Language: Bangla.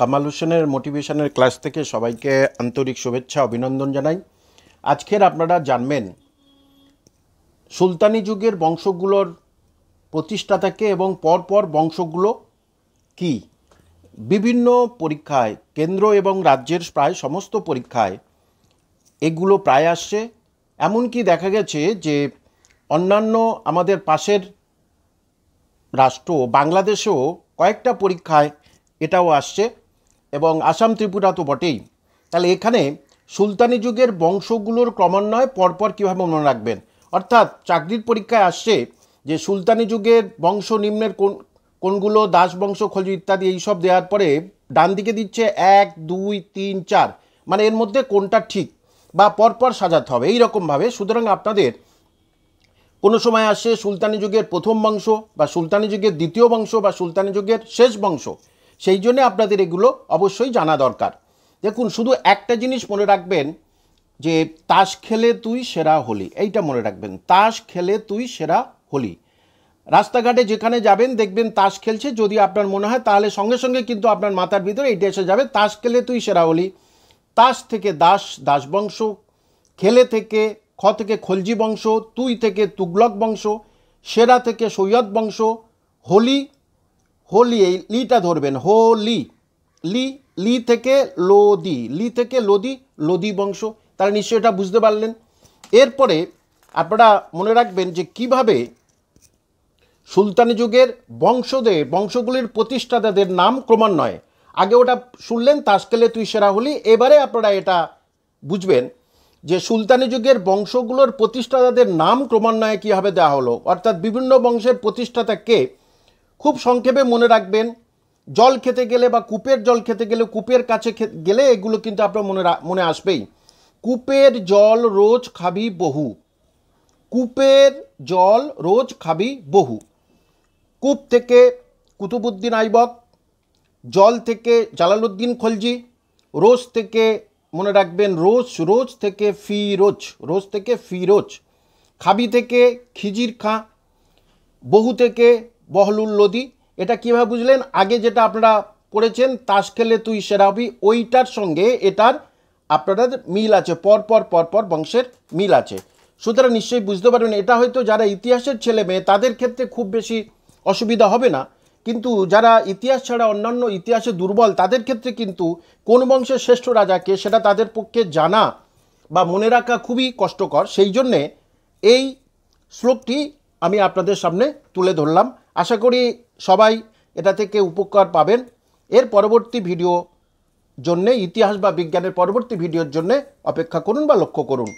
কামাল হোসেনের মোটিভেশনের ক্লাস থেকে সবাইকে আন্তরিক শুভেচ্ছা অভিনন্দন জানাই আজকের আপনারা জানবেন সুলতানি যুগের বংশগুলোর প্রতিষ্ঠা থাকে এবং পরপর বংশগুলো কি বিভিন্ন পরীক্ষায় কেন্দ্র এবং রাজ্যের প্রায় সমস্ত পরীক্ষায় এগুলো প্রায় আসছে এমনকি দেখা গেছে যে অন্যান্য আমাদের পাশের রাষ্ট্র বাংলাদেশেও কয়েকটা পরীক্ষায় এটাও আসছে এবং আসাম ত্রিপুরা তো বটেই তাহলে এখানে সুলতানি যুগের বংশগুলোর ক্রমান্বয়ে পরপর কীভাবে মনে রাখবেন অর্থাৎ চাকরির পরীক্ষায় আসছে যে সুলতানি যুগের বংশ নিম্নের কোন কোনগুলো দাস বংশ খোঁজ ইত্যাদি এইসব দেওয়ার পরে ডান দিকে দিচ্ছে এক দুই তিন চার মানে এর মধ্যে কোনটা ঠিক বা পরপর সাজাতে হবে এই রকমভাবে সুতরাং আপনাদের কোনো সময় আসে সুলতানি যুগের প্রথম বংশ বা সুলতানি যুগের দ্বিতীয় বংশ বা সুলতানি যুগের শেষ বংশ সেই জন্য আপনাদের এগুলো অবশ্যই জানা দরকার দেখুন শুধু একটা জিনিস মনে রাখবেন যে তাস খেলে তুই সেরা হলি এইটা মনে রাখবেন তাস খেলে তুই সেরা হলি রাস্তাঘাটে যেখানে যাবেন দেখবেন তাস খেলছে যদি আপনার মনে হয় তাহলে সঙ্গে সঙ্গে কিন্তু আপনার মাথার ভিতরে এইটা এসে যাবে তাস খেলে তুই সেরা হলি তাস থেকে দাস দাসবংশ খেলে থেকে খ থেকে খলজি বংশ তুই থেকে তুগলক বংশ সেরা থেকে সৈয়দ বংশ হোলি হোলি এই লিটা ধরবেন হোলি লি লি থেকে লোদি লি থেকে লোদি লোদি বংশ তারা নিশ্চয়ই এটা বুঝতে পারলেন এরপরে আপনারা মনে রাখবেন যে কিভাবে সুলতানি যুগের বংশদের বংশগুলির প্রতিষ্ঠাতাদের নাম ক্রমান্বয়ে আগে ওটা শুনলেন তাসকেলে তুই সেরা হলি এবারে আপনারা এটা বুঝবেন যে সুলতানি যুগের বংশগুলোর প্রতিষ্ঠাতাদের নাম ক্রমান্বয়ে কীভাবে দেওয়া হলো অর্থাৎ বিভিন্ন বংশের প্রতিষ্ঠাতা কে খুব সংক্ষেপে মনে রাখবেন জল খেতে গেলে বা কূপের জল খেতে গেলে কূপের কাছে গেলে এগুলো কিন্তু আপনার মনে মনে আসবেই কূপের জল রোজ খাবি বহু কূপের জল রোজ খাবি বহু কূপ থেকে কুতুবুদ্দিন আইবক জল থেকে জালালুদ্দিন খলজি রোজ থেকে মনে রাখবেন রোজ রোজ থেকে ফিরোজ রোজ থেকে ফিরোজ খাবি থেকে খিজির খাঁ বহু থেকে বহলুল লোদি এটা কীভাবে বুঝলেন আগে যেটা আপনারা পড়েছেন তাস খেলে তুই সেরাবি ওইটার সঙ্গে এটার আপনাদের মিল আছে পরপর পরপর বংশের মিল আছে সুতরাং নিশ্চয়ই বুঝতে পারবেন এটা হয়তো যারা ইতিহাসের ছেলে মেয়ে তাদের ক্ষেত্রে খুব বেশি অসুবিধা হবে না কিন্তু যারা ইতিহাস ছাড়া অন্যান্য ইতিহাসে দুর্বল তাদের ক্ষেত্রে কিন্তু কোন বংশের শ্রেষ্ঠ রাজাকে সেটা তাদের পক্ষে জানা বা মনে রাখা খুবই কষ্টকর সেই জন্যে এই শ্লোকটি আমি আপনাদের সামনে তুলে ধরলাম আশা করি সবাই এটা থেকে উপকার পাবেন এর পরবর্তী ভিডিও জন্যে ইতিহাস বা বিজ্ঞানের পরবর্তী ভিডিওর জন্যে অপেক্ষা করুন বা লক্ষ্য করুন